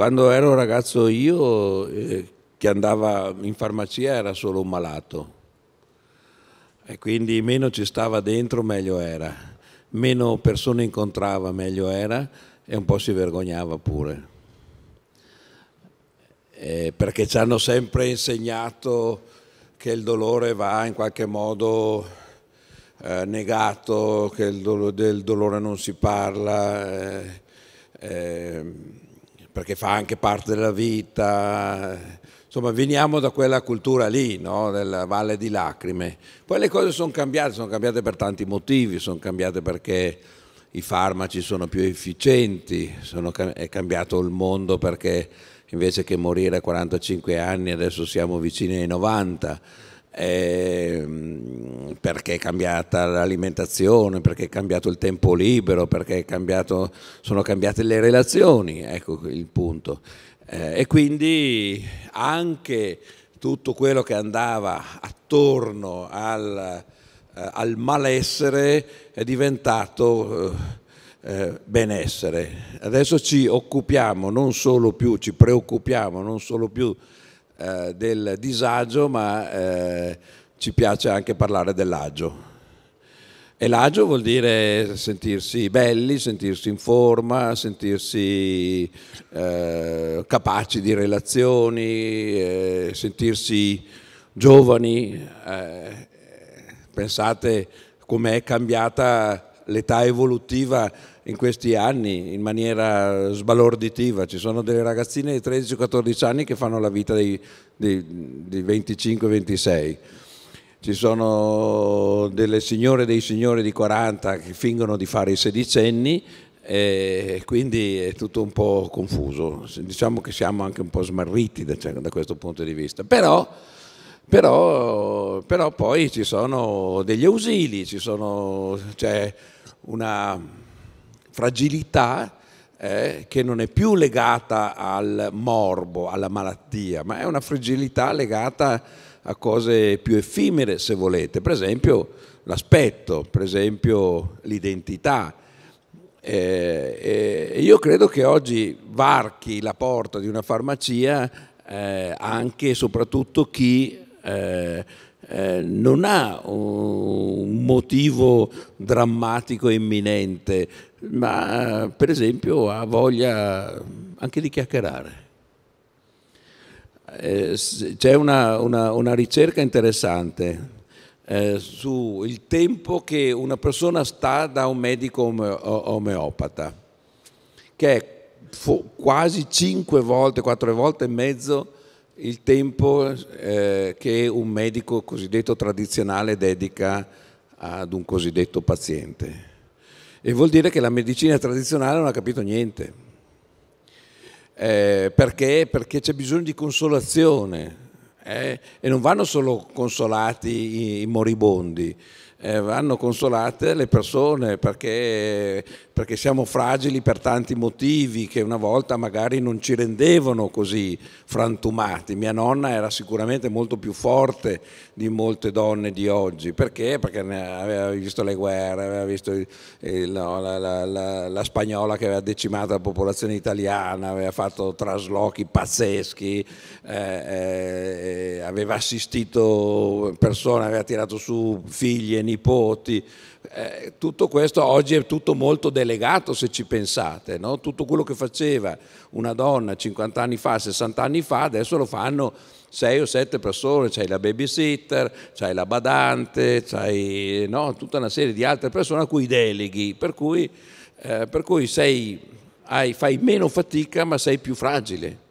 Quando ero ragazzo io, eh, che andava in farmacia era solo un malato e quindi meno ci stava dentro meglio era, meno persone incontrava meglio era e un po' si vergognava pure. Eh, perché ci hanno sempre insegnato che il dolore va in qualche modo eh, negato, che il dolo, del dolore non si parla. Eh, ehm, perché fa anche parte della vita. Insomma, veniamo da quella cultura lì, no? della Valle di Lacrime. Poi le cose sono cambiate, sono cambiate per tanti motivi, sono cambiate perché i farmaci sono più efficienti, sono, è cambiato il mondo perché invece che morire a 45 anni adesso siamo vicini ai 90 eh, perché è cambiata l'alimentazione, perché è cambiato il tempo libero, perché cambiato, sono cambiate le relazioni, ecco il punto. Eh, e quindi anche tutto quello che andava attorno al, eh, al malessere è diventato eh, eh, benessere. Adesso ci occupiamo non solo più, ci preoccupiamo non solo più eh, del disagio, ma eh, ci piace anche parlare dell'agio. E l'agio vuol dire sentirsi belli, sentirsi in forma, sentirsi eh, capaci di relazioni, eh, sentirsi giovani. Eh, pensate com'è cambiata l'età evolutiva in questi anni in maniera sbalorditiva, ci sono delle ragazzine di 13-14 anni che fanno la vita dei, dei, dei 25-26 ci sono delle signore e dei signori di 40 che fingono di fare i sedicenni e quindi è tutto un po' confuso. Diciamo che siamo anche un po' smarriti da, cioè, da questo punto di vista. Però, però, però, poi ci sono degli ausili, ci sono, c'è cioè una fragilità eh, che non è più legata al morbo, alla malattia, ma è una fragilità legata a cose più effimere, se volete, per esempio l'aspetto, per esempio l'identità. Eh, eh, io credo che oggi varchi la porta di una farmacia eh, anche e soprattutto chi eh, eh, non ha un motivo drammatico imminente, ma per esempio ha voglia anche di chiacchierare. Eh, c'è una, una, una, ricerca interessante eh, sul tempo che una persona sta da un medico omeopata, che è quasi cinque volte, quattro volte e mezzo il tempo eh, che un medico cosiddetto tradizionale dedica ad un cosiddetto paziente. E vuol dire che la medicina tradizionale non ha capito niente. Eh, perché? Perché c'è bisogno di consolazione. Eh? E non vanno solo consolati i, i moribondi, eh, vanno consolate le persone perché, perché, siamo fragili per tanti motivi che una volta magari non ci rendevano così frantumati. Mia nonna era sicuramente molto più forte di molte donne di oggi. Perché? Perché aveva visto le guerre, aveva visto il, no, la, la, la, la spagnola che aveva decimato la popolazione italiana, aveva fatto traslochi pazzeschi, eh, eh, aveva assistito persone, aveva tirato su figli e nipoti. Eh, tutto questo oggi è tutto molto delegato se ci pensate, no? tutto quello che faceva una donna 50 anni fa, 60 anni fa, adesso lo fanno 6 o 7 persone, c'hai la babysitter, c'hai la badante, c'hai no? tutta una serie di altre persone a cui deleghi, per cui, eh, per cui sei, hai, fai meno fatica ma sei più fragile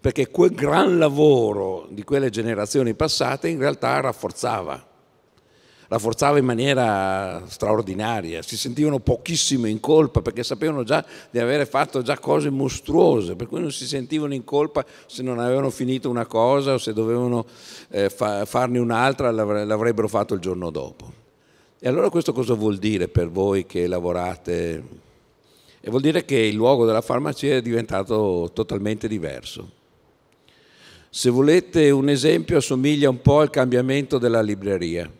perché quel gran lavoro di quelle generazioni passate in realtà rafforzava la forzava in maniera straordinaria, si sentivano pochissimo in colpa perché sapevano già di avere fatto già cose mostruose, per cui non si sentivano in colpa se non avevano finito una cosa o se dovevano eh, fa, farne un'altra l'avrebbero fatto il giorno dopo. E allora questo cosa vuol dire per voi che lavorate? E vuol dire che il luogo della farmacia è diventato totalmente diverso. Se volete un esempio assomiglia un po' al cambiamento della libreria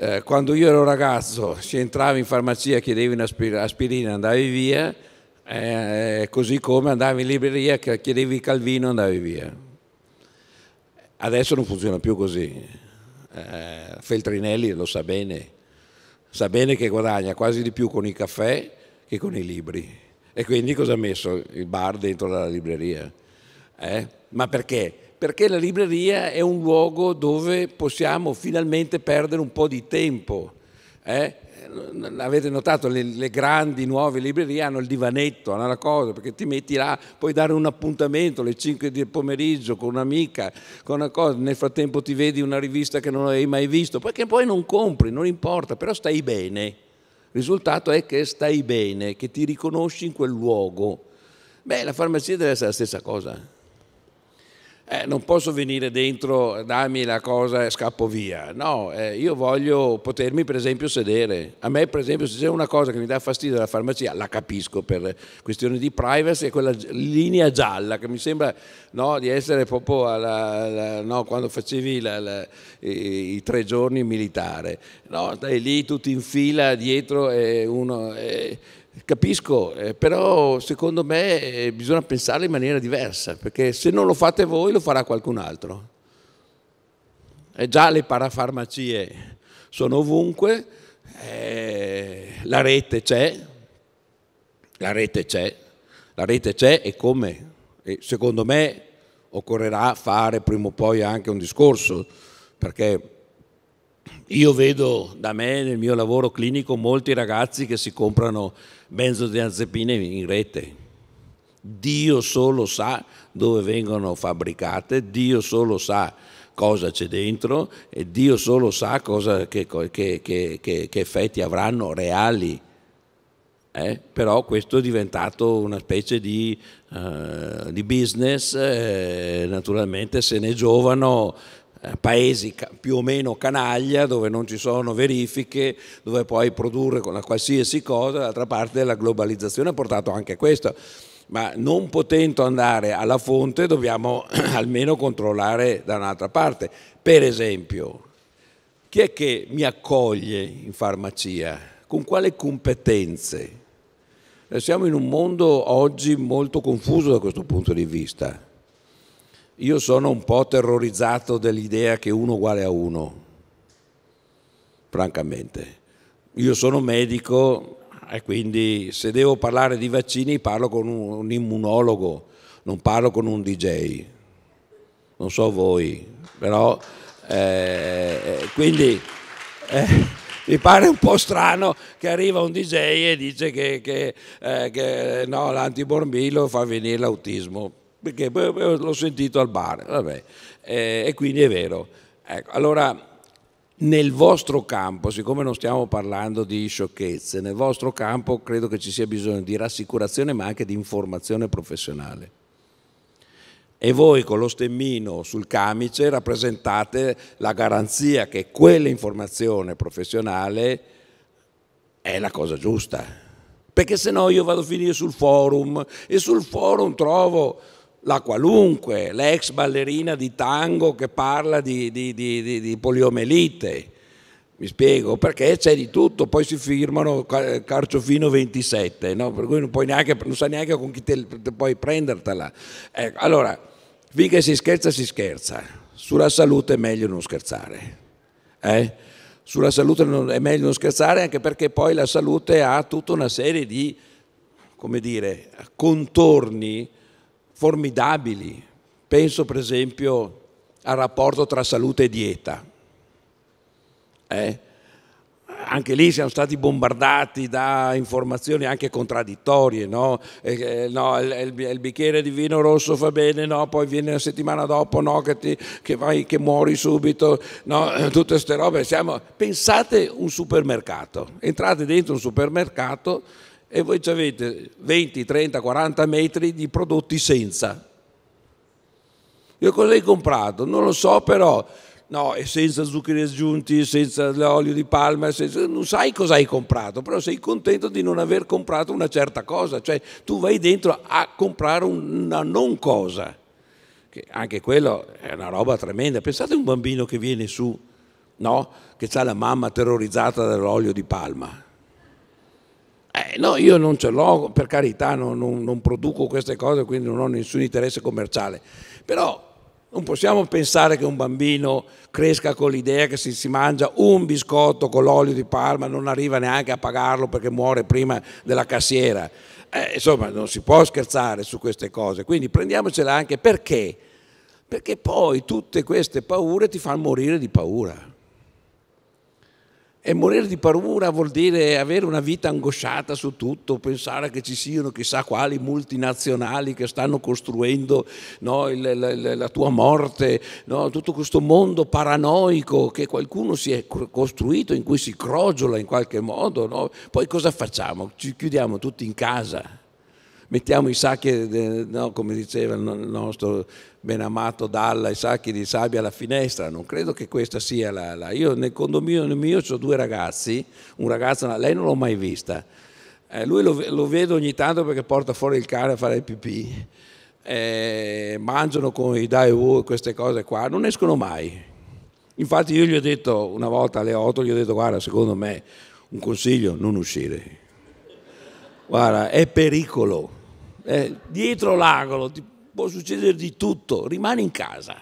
eh, quando io ero ragazzo, se entrava in farmacia chiedevi un'aspirina, andavi via, eh, così come andavi in libreria, chiedevi Calvino, andavi via. Adesso non funziona più così. Eh, Feltrinelli lo sa bene, sa bene che guadagna quasi di più con i caffè che con i libri. E quindi cosa ha messo il bar dentro la libreria? Eh? Ma perché? perché la libreria è un luogo dove possiamo finalmente perdere un po' di tempo. Eh? Avete notato, le, le, grandi nuove librerie hanno il divanetto, hanno la cosa, perché ti metti là, puoi dare un appuntamento alle 5 del pomeriggio con un'amica, con una cosa, nel frattempo ti vedi una rivista che non hai mai visto, perché poi non compri, non importa, però stai bene. Il risultato è che stai bene, che ti riconosci in quel luogo. Beh, la farmacia deve essere la stessa cosa eh, non posso venire dentro, dammi la cosa e scappo via. No, eh, io voglio potermi per esempio sedere. A me per esempio se c'è una cosa che mi dà fastidio dalla farmacia, la capisco per questioni di privacy, è quella linea gialla che mi sembra no, di essere proprio alla, alla, no, quando facevi la, i, i, tre giorni militare. No, stai lì tutti in fila dietro e uno... E, Capisco, eh, però secondo me eh, bisogna pensare in maniera diversa, perché se non lo fate voi lo farà qualcun altro. E eh, già le parafarmacie sono ovunque, eh, la rete c'è, la rete c'è, la rete c'è e come? E secondo me occorrerà fare prima o poi anche un discorso, perché io vedo da me nel mio lavoro clinico molti ragazzi che si comprano benzodiazepine in rete. Dio solo sa dove vengono fabbricate, Dio solo sa cosa c'è dentro e Dio solo sa cosa, che, che, che, che, effetti avranno reali. Eh? Però questo è diventato una specie di, eh, di business, eh, naturalmente se ne giovano eh, paesi più o meno canaglia dove non ci sono verifiche, dove puoi produrre con la qualsiasi cosa, d'altra parte la globalizzazione ha portato anche a questo, ma non potendo andare alla fonte dobbiamo almeno controllare da un'altra parte. Per esempio, chi è che mi accoglie in farmacia? Con quale competenze? Eh, siamo in un mondo oggi molto confuso da questo punto di vista io sono un po' terrorizzato dell'idea che uno uguale a uno, francamente. Io sono medico e quindi se devo parlare di vaccini parlo con un immunologo, non parlo con un DJ. Non so voi, però... Eh, quindi... Eh, mi pare un po' strano che arriva un DJ e dice che, che, eh, che no, l'antibormilo fa venire l'autismo perché l'ho sentito al bar, vabbè, eh, e quindi è vero. Ecco, allora, nel vostro campo, siccome non stiamo parlando di sciocchezze, nel vostro campo credo che ci sia bisogno di rassicurazione ma anche di informazione professionale. E voi con lo stemmino sul camice rappresentate la garanzia che quell'informazione professionale è la cosa giusta. Perché se no io vado a finire sul forum e sul forum trovo la qualunque, l'ex ballerina di tango che parla di, di, di, di poliomelite, mi spiego, perché c'è di tutto, poi si firmano Carciofino 27, no? per cui non, puoi neanche, non sai neanche con chi te, te puoi prendertela. Ecco, allora, finché si scherza si scherza, sulla salute è meglio non scherzare. Eh? Sulla salute è meglio non scherzare anche perché poi la salute ha tutta una serie di, come dire, contorni formidabili. Penso per esempio al rapporto tra salute e dieta. Eh? Anche lì siamo stati bombardati da informazioni anche contraddittorie, no? Eh, eh, no il, il, il, bicchiere di vino rosso fa bene, no? Poi viene la settimana dopo, no? Che, ti, che, vai, che muori subito, no? Tutte queste robe. Siamo... Pensate un supermercato, entrate dentro un supermercato e voi avete 20, 30, 40 metri di prodotti senza. Io cosa hai comprato? Non lo so però, no, è senza zuccheri aggiunti, senza l'olio di palma, senza... non sai cosa hai comprato, però sei contento di non aver comprato una certa cosa, cioè tu vai dentro a comprare una non cosa, che anche quello è una roba tremenda. Pensate a un bambino che viene su, no? che ha la mamma terrorizzata dall'olio di palma eh, no, io non ce l'ho, per carità, non, non, non produco queste cose, quindi non ho nessun interesse commerciale. Però non possiamo pensare che un bambino cresca con l'idea che se si mangia un biscotto con l'olio di palma non arriva neanche a pagarlo perché muore prima della cassiera. Eh, insomma, non si può scherzare su queste cose, quindi prendiamocela anche perché? Perché poi tutte queste paure ti fanno morire di paura. E morire di paura vuol dire avere una vita angosciata su tutto, pensare che ci siano chissà quali multinazionali che stanno costruendo no, il, la, la, tua morte, no? tutto questo mondo paranoico che qualcuno si è costruito, in cui si crogiola in qualche modo. No? Poi cosa facciamo? Ci chiudiamo tutti in casa mettiamo i sacchi, no, come diceva il nostro ben amato Dalla, i sacchi di sabbia alla finestra, non credo che questa sia la... la. Io nel condominio mio ho due ragazzi, un ragazzo, lei non l'ho mai vista, eh, lui lo, lo, vedo ogni tanto perché porta fuori il cane a fare il pipì, eh, mangiano con i Daewoo e queste cose qua, non escono mai. Infatti io gli ho detto una volta alle 8, gli ho detto guarda, secondo me un consiglio, non uscire. Guarda, è pericolo eh, dietro l'angolo, ti può succedere di tutto, rimani in casa.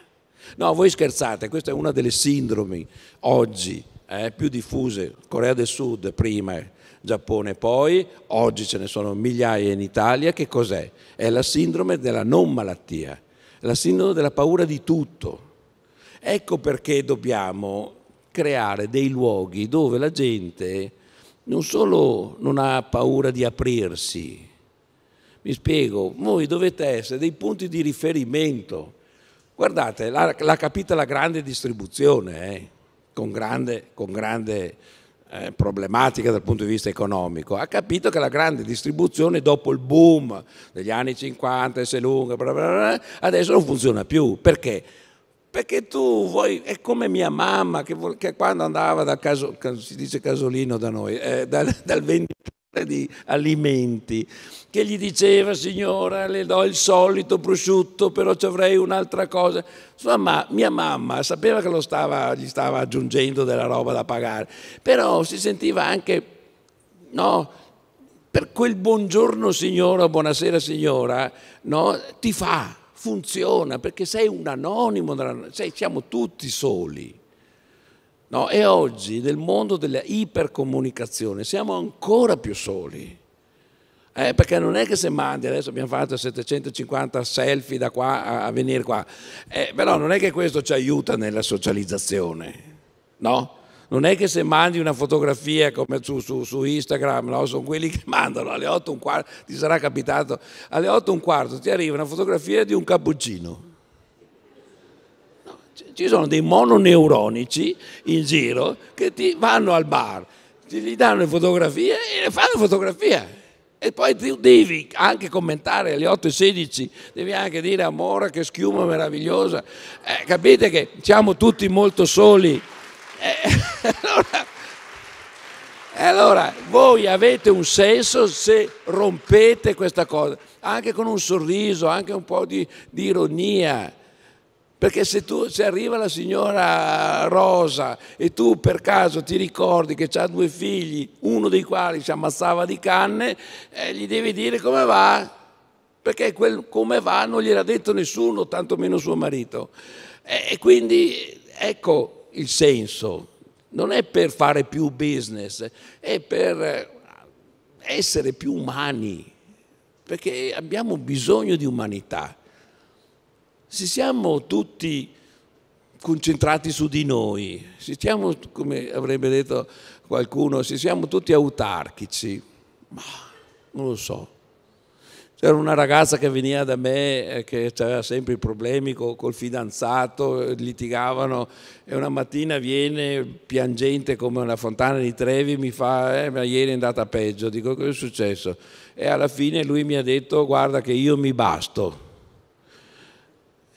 No, voi scherzate, questa è una delle sindromi oggi eh, più diffuse, Corea del Sud prima, eh, Giappone poi, oggi ce ne sono migliaia in Italia, che cos'è? È la sindrome della non malattia, la sindrome della paura di tutto. Ecco perché dobbiamo creare dei luoghi dove la gente non solo non ha paura di aprirsi, mi spiego, voi dovete essere dei punti di riferimento. Guardate, l'ha capita la grande distribuzione, eh, con grande, con grande eh, problematica dal punto di vista economico. Ha capito che la grande distribuzione dopo il boom degli anni 50, se lunga, bla bla bla, adesso non funziona più. Perché? Perché tu vuoi, è come mia mamma che, che quando andava da caso, si dice casolino da noi, eh, dal, dal venditore di alimenti, che gli diceva signora le do il solito prosciutto però ci avrei un'altra cosa. Insomma mia mamma sapeva che stava, gli stava aggiungendo della roba da pagare, però si sentiva anche no, per quel buongiorno signora, buonasera signora, no, ti fa, funziona perché sei un anonimo, sei, siamo tutti soli. No, e oggi nel mondo della ipercomunicazione siamo ancora più soli. Eh, perché non è che se mandi, adesso abbiamo fatto 750 selfie da qua a, a venire qua, eh, però non è che questo ci aiuta nella socializzazione, no? Non è che se mandi una fotografia come su, su, su Instagram, no? sono quelli che mandano alle 8 e un quarto, ti sarà capitato, alle 8 e un quarto ti arriva una fotografia di un cappuccino ci sono dei mononeuronici in giro che ti vanno al bar, gli danno le fotografie e le fanno fotografie. E poi tu devi anche commentare alle 8 e 16, devi anche dire amore che schiuma meravigliosa. Eh, capite che siamo tutti molto soli. Eh, allora, allora, voi avete un senso se rompete questa cosa, anche con un sorriso, anche un po' di, di ironia. Perché se, tu, se arriva la signora Rosa e tu per caso ti ricordi che ha due figli, uno dei quali si ammazzava di canne, eh, gli devi dire come va, perché quel come va non gliel'ha detto nessuno, tantomeno suo marito. E, e quindi ecco il senso, non è per fare più business, è per essere più umani, perché abbiamo bisogno di umanità se siamo tutti concentrati su di noi, se siamo, come avrebbe detto qualcuno, se siamo tutti autarchici, ma non lo so. C'era una ragazza che veniva da me eh, che aveva sempre i problemi col fidanzato, litigavano e una mattina viene piangente come una fontana di Trevi, mi fa, eh, ma ieri è andata peggio, dico cosa è successo? E alla fine lui mi ha detto guarda che io mi basto.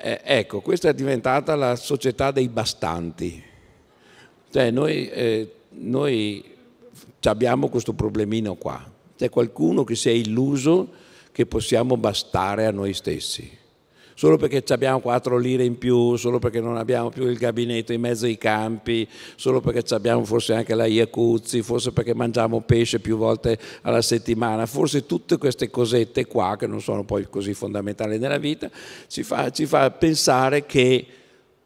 Eh, ecco, questa è diventata la società dei bastanti. Cioè noi, eh, noi abbiamo questo problemino qua. C'è qualcuno che si è illuso che possiamo bastare a noi stessi solo perché abbiamo quattro lire in più, solo perché non abbiamo più il gabinetto in mezzo ai campi, solo perché abbiamo forse anche la Iacuzzi, forse perché mangiamo pesce più volte alla settimana, forse tutte queste cosette qua che non sono poi così fondamentali nella vita, ci fa, ci fa pensare che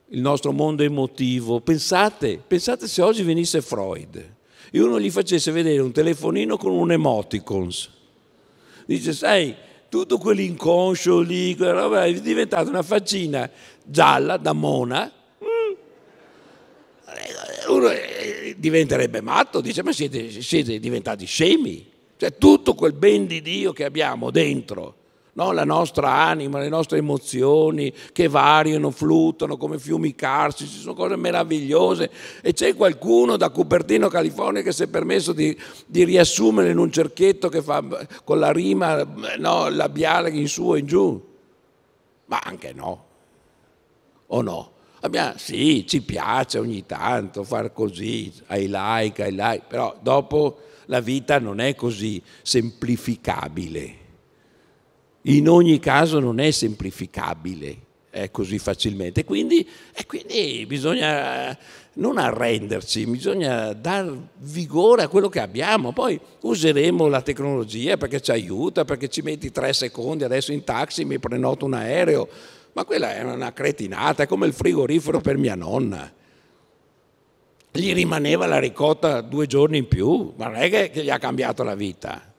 il nostro mondo emotivo, pensate, pensate se oggi venisse Freud e uno gli facesse vedere un telefonino con un emoticons. Dice, sai, tutto quell'inconscio lì, quella roba, è diventata una faccina gialla da mona. Eh, uno eh, diventerebbe matto, dice ma siete, siete diventati scemi. Cioè tutto quel ben di Dio che abbiamo dentro no? la nostra anima, le nostre emozioni che variano, fluttuano come fiumi carsi, ci sono cose meravigliose e c'è qualcuno da Cupertino, California che si è permesso di, di riassumere in un cerchietto che fa con la rima no, labiale in su e in giù, ma anche no, o no? Abbiamo, sì, ci piace ogni tanto far così, ai like, ai like, però dopo la vita non è così semplificabile in ogni caso non è semplificabile eh, così facilmente. Quindi, eh, quindi, bisogna eh, non arrenderci, bisogna dar vigore a quello che abbiamo. Poi useremo la tecnologia perché ci aiuta, perché ci metti tre secondi, adesso in taxi mi prenoto un aereo. Ma quella è una cretinata, è come il frigorifero per mia nonna. Gli rimaneva la ricotta due giorni in più, ma non è che gli ha cambiato la vita.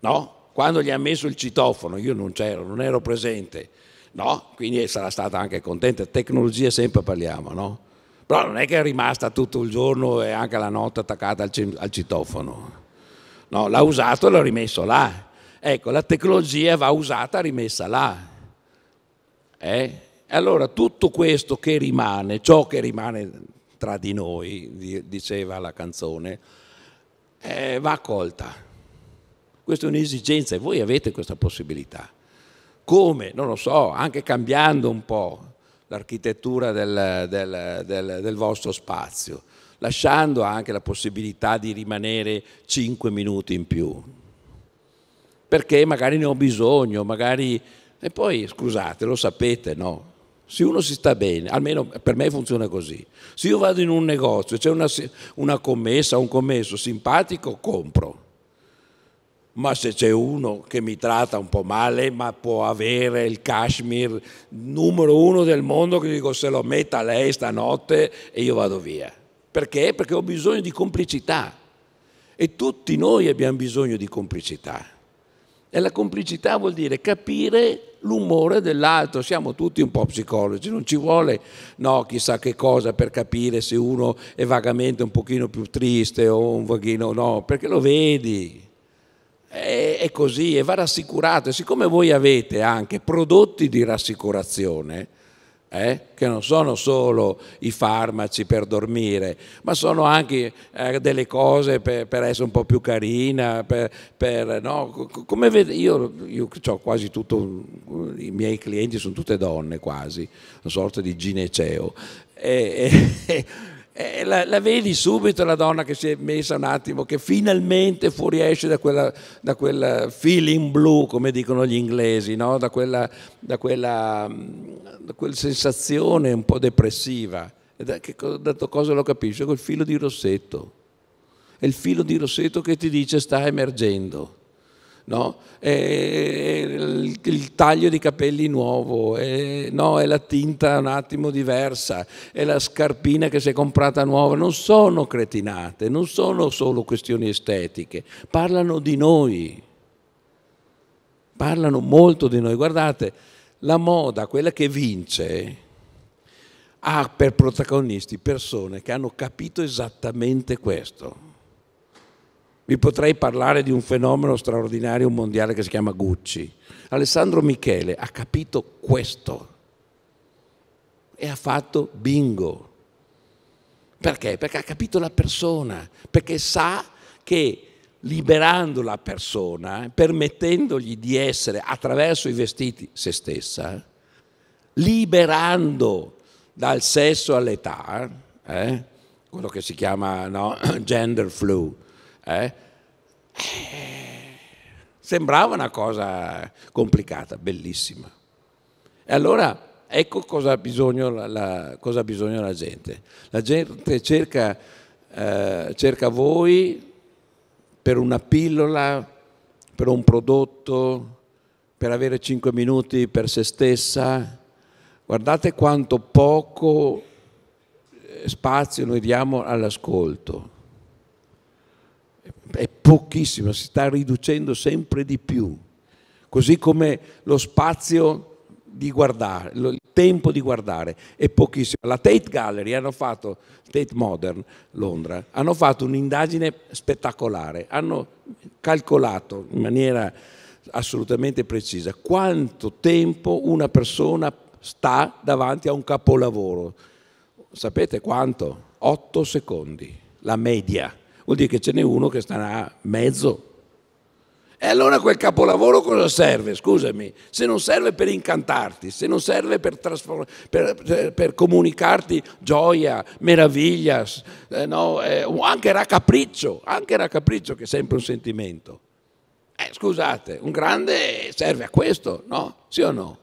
No? Quando gli ha messo il citofono, io non c'ero, non ero presente, no? Quindi sarà stata anche contenta. tecnologia sempre parliamo, no? Però non è che è rimasta tutto il giorno e anche la notte attaccata al, citofono. No, l'ha usato e l'ha rimesso là. Ecco, la tecnologia va usata, e rimessa là. Eh? E allora tutto questo che rimane, ciò che rimane tra di noi, diceva la canzone, eh, va accolta. Questa è un'esigenza e voi avete questa possibilità. Come? Non lo so, anche cambiando un po' l'architettura del, del, del, del vostro spazio, lasciando anche la possibilità di rimanere 5 minuti in più, perché magari ne ho bisogno, magari... E poi, scusate, lo sapete, no? Se uno si sta bene, almeno per me funziona così. Se io vado in un negozio, e c'è una, una commessa, un commesso simpatico, compro ma se c'è uno che mi tratta un po' male, ma può avere il Kashmir numero uno del mondo, che dico se lo metta lei stanotte e io vado via. Perché? Perché ho bisogno di complicità. E tutti noi abbiamo bisogno di complicità. E la complicità vuol dire capire l'umore dell'altro, siamo tutti un po' psicologi, non ci vuole no, chissà che cosa per capire se uno è vagamente un pochino più triste o un pochino no, perché lo vedi, è, così e va rassicurato. E siccome voi avete anche prodotti di rassicurazione, eh, che non sono solo i farmaci per dormire, ma sono anche eh, delle cose per, per, essere un po' più carina, per, per, no? come vede, io, io ho quasi tutto, i miei clienti sono tutte donne quasi, una sorta di gineceo. E, e, eh, la, la, vedi subito la donna che si è messa un attimo, che finalmente fuoriesce da, quella, da quel feeling blu, come dicono gli inglesi, no? da, quella, da, quella, mm, da quella sensazione un po' depressiva. E da, che, da cosa lo capisci? Quel filo di rossetto. È il filo di rossetto che ti dice sta emergendo no? è il, il, taglio di capelli nuovo, è, no, è la tinta un attimo diversa, è la scarpina che si è comprata nuova, non sono cretinate, non sono solo questioni estetiche, parlano di noi, parlano molto di noi. Guardate, la moda, quella che vince, ha per protagonisti persone che hanno capito esattamente questo vi potrei parlare di un fenomeno straordinario mondiale che si chiama Gucci. Alessandro Michele ha capito questo e ha fatto bingo. Perché? Perché ha capito la persona, perché sa che liberando la persona, permettendogli di essere attraverso i vestiti se stessa, liberando dal sesso all'età, eh, quello che si chiama no, gender flu, eh? Sembrava una cosa complicata, bellissima. E allora ecco cosa ha bisogno la, la, cosa ha bisogno la gente. La gente cerca, eh, cerca voi per una pillola, per un prodotto, per avere 5 minuti per se stessa. Guardate quanto poco spazio noi diamo all'ascolto pochissimo, si sta riducendo sempre di più, così come lo spazio di guardare, il tempo di guardare è pochissimo. La Tate Gallery hanno fatto, Tate Modern Londra, hanno fatto un'indagine spettacolare, hanno calcolato in maniera assolutamente precisa quanto tempo una persona sta davanti a un capolavoro. Sapete quanto? 8 secondi, la media vuol dire che ce n'è uno che starà mezzo. E allora quel capolavoro cosa serve? Scusami, se non serve per incantarti, se non serve per, per, per comunicarti gioia, meraviglia, eh, no, eh, anche raccapriccio, anche raccapriccio che è sempre un sentimento. Eh, scusate, un grande serve a questo, no? Sì o no?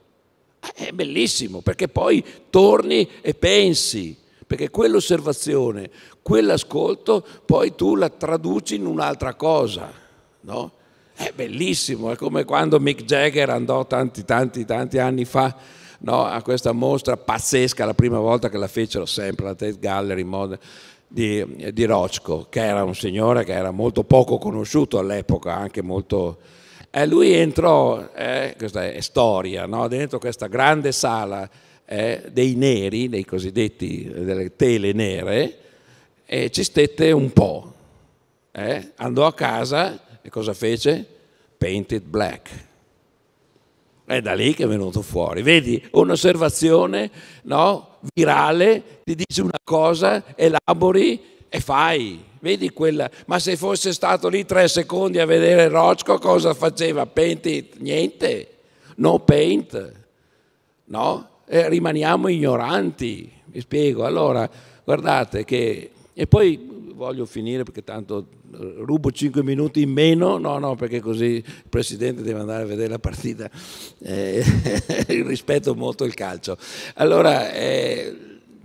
Eh, è bellissimo perché poi torni e pensi perché quell'osservazione, quell'ascolto, poi tu la traduci in un'altra cosa, no? È bellissimo, è come quando Mick Jagger andò tanti, tanti, tanti anni fa no, a questa mostra pazzesca, la prima volta che la fecero sempre, la Tate Gallery Modern, di, di Rocco, che era un signore che era molto poco conosciuto all'epoca, anche molto... E lui entrò, eh, questa è storia, no? dentro questa grande sala eh, dei neri, dei cosiddetti eh, delle tele nere, e ci stette un po'. Eh? Andò a casa e cosa fece? Painted black. È da lì che è venuto fuori. Vedi, un'osservazione no, virale ti dice una cosa, elabori e fai. Vedi quella, ma se fosse stato lì tre secondi a vedere Rocco cosa faceva? Painted, niente, no paint, no? eh, rimaniamo ignoranti. Mi spiego. Allora, guardate che... E poi voglio finire perché tanto eh, rubo 5 minuti in meno, no, no, perché così il Presidente deve andare a vedere la partita, eh, rispetto molto il calcio. Allora, eh,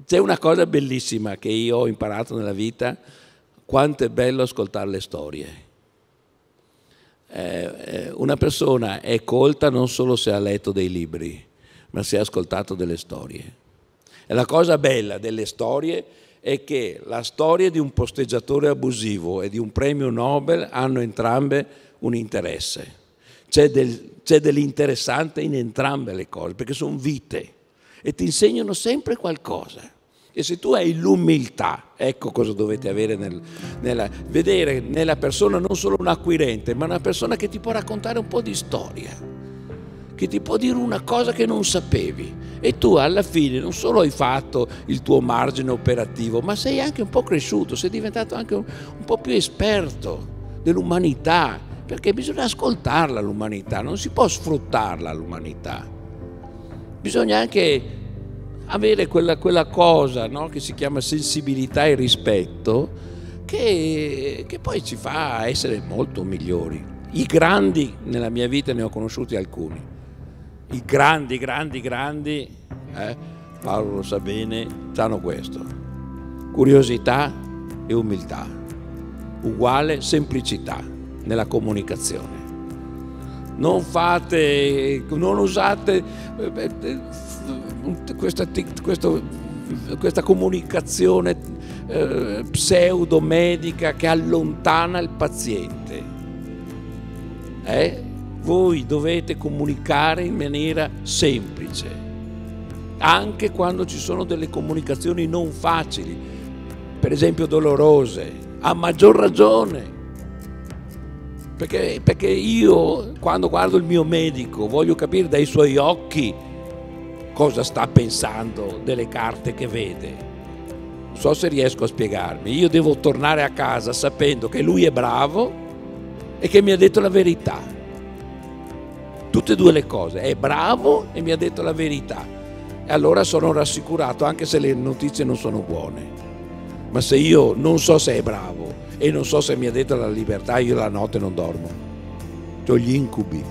c'è una cosa bellissima che io ho imparato nella vita, quanto è bello ascoltare le storie. Eh, eh una persona è colta non solo se ha letto dei libri, ma si è ascoltato delle storie. E la cosa bella delle storie è che la storia di un posteggiatore abusivo e di un premio Nobel hanno entrambe un interesse. C'è, del, c'è dell'interessante in entrambe le cose, perché sono vite e ti insegnano sempre qualcosa. E se tu hai l'umiltà, ecco cosa dovete avere nel, nella, vedere nella persona non solo un acquirente, ma una persona che ti può raccontare un po' di storia che ti può dire una cosa che non sapevi e tu alla fine non solo hai fatto il tuo margine operativo, ma sei anche un po' cresciuto, sei diventato anche un, un po' più esperto dell'umanità, perché bisogna ascoltarla l'umanità, non si può sfruttarla l'umanità. Bisogna anche avere quella, quella cosa no, che si chiama sensibilità e rispetto, che, che poi ci fa essere molto migliori. I grandi nella mia vita ne ho conosciuti alcuni i grandi, grandi, grandi, eh, Paolo lo sa bene, hanno questo. Curiosità e umiltà, uguale semplicità nella comunicazione. Non fate, non usate eh, questa, questa, questa comunicazione eh, pseudo-medica che allontana il paziente. Eh? voi dovete comunicare in maniera semplice, anche quando ci sono delle comunicazioni non facili, per esempio dolorose, a maggior ragione. Perché, perché io quando guardo il mio medico voglio capire dai suoi occhi cosa sta pensando delle carte che vede. Non so se riesco a spiegarmi. Io devo tornare a casa sapendo che lui è bravo e che mi ha detto la verità. Tutte e due le cose, è bravo e mi ha detto la verità. E allora sono rassicurato anche se le notizie non sono buone. Ma se io non so se è bravo e non so se mi ha detto la libertà, io la notte non dormo. Ho gli incubi.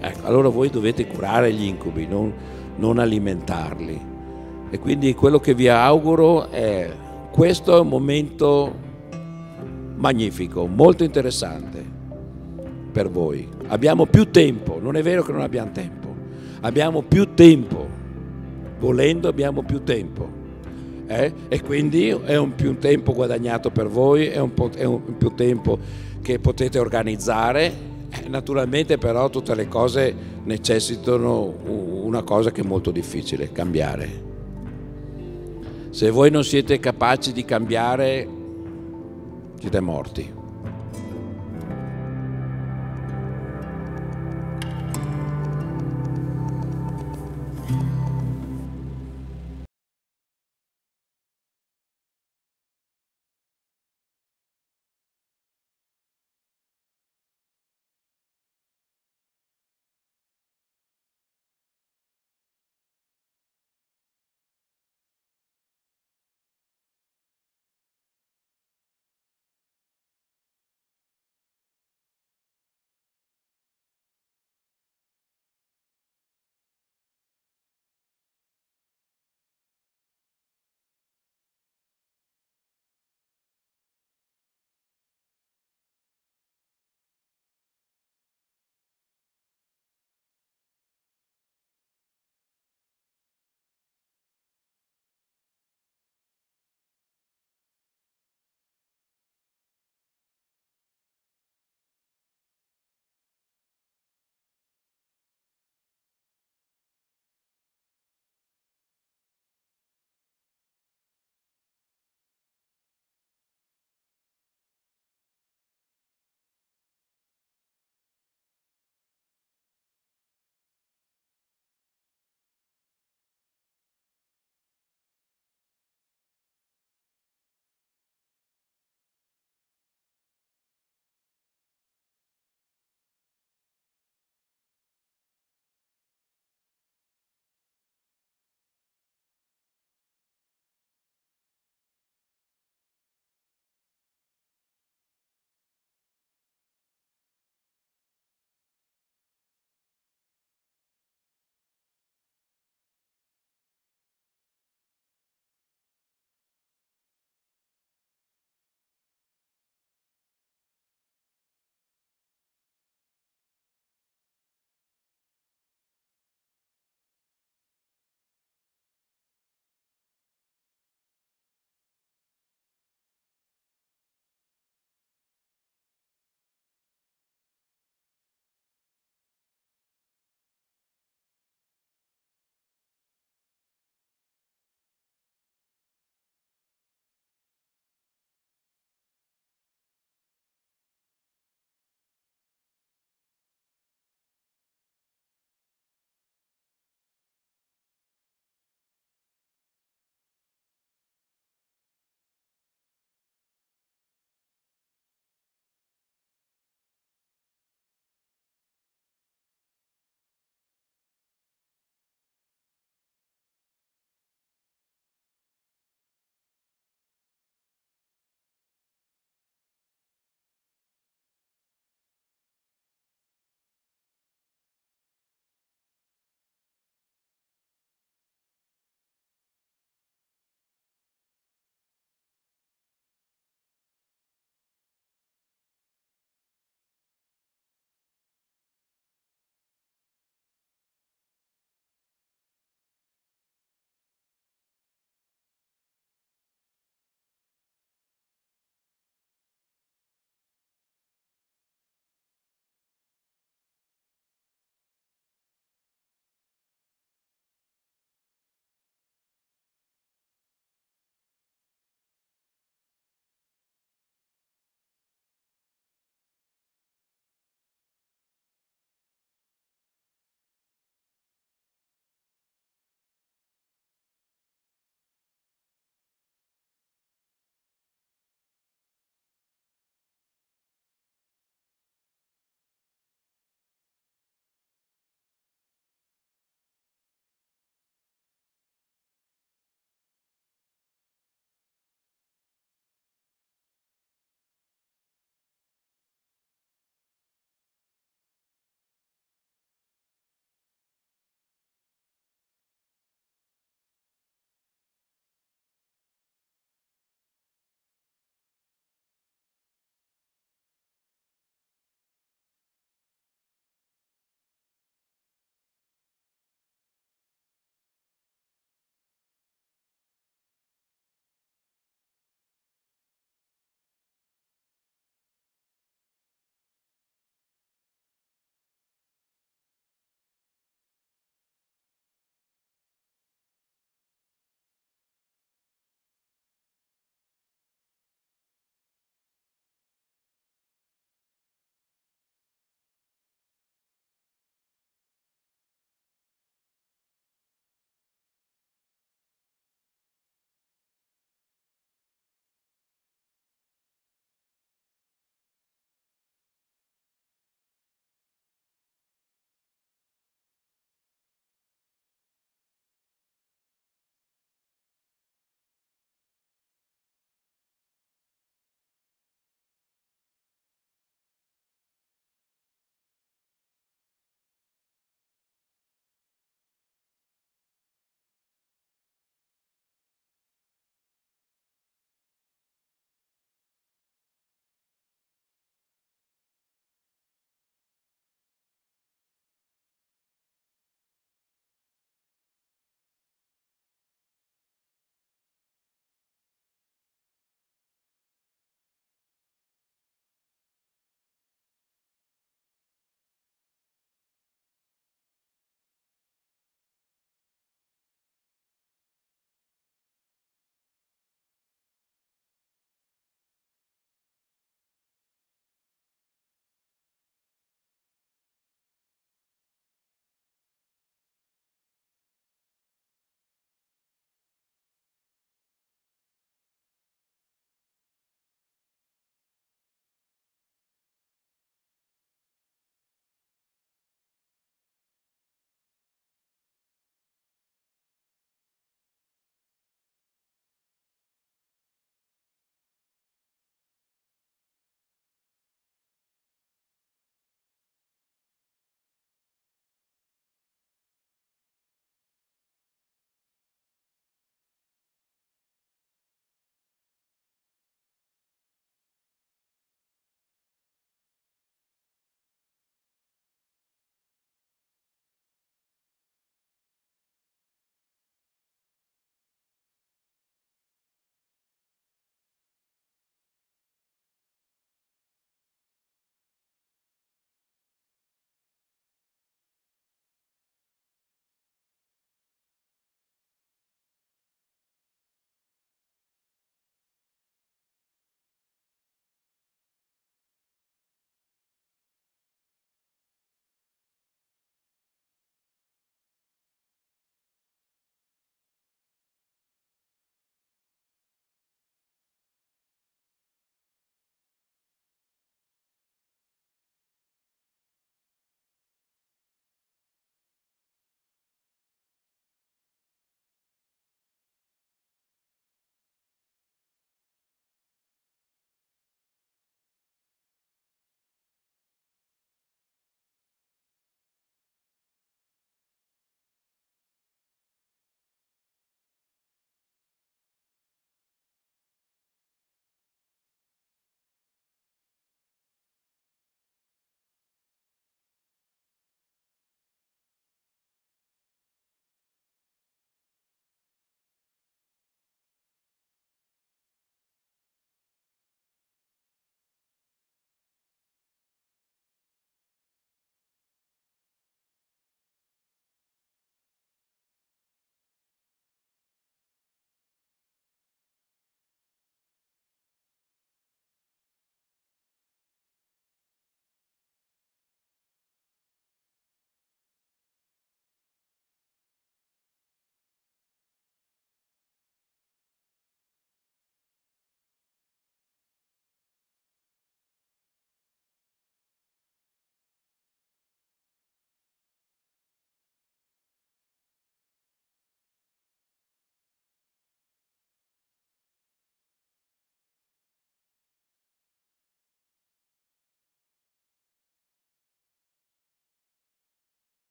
Ecco, allora voi dovete curare gli incubi, non, non alimentarli. E quindi quello che vi auguro è questo è un momento magnifico, molto interessante per voi. Abbiamo più tempo, non è vero che non abbiamo tempo, abbiamo più tempo, volendo abbiamo più tempo. Eh? E quindi è un più tempo guadagnato per voi, è un, po- è un più tempo che potete organizzare. Eh, naturalmente però tutte le cose necessitano una cosa che è molto difficile, cambiare. Se voi non siete capaci di cambiare, siete morti.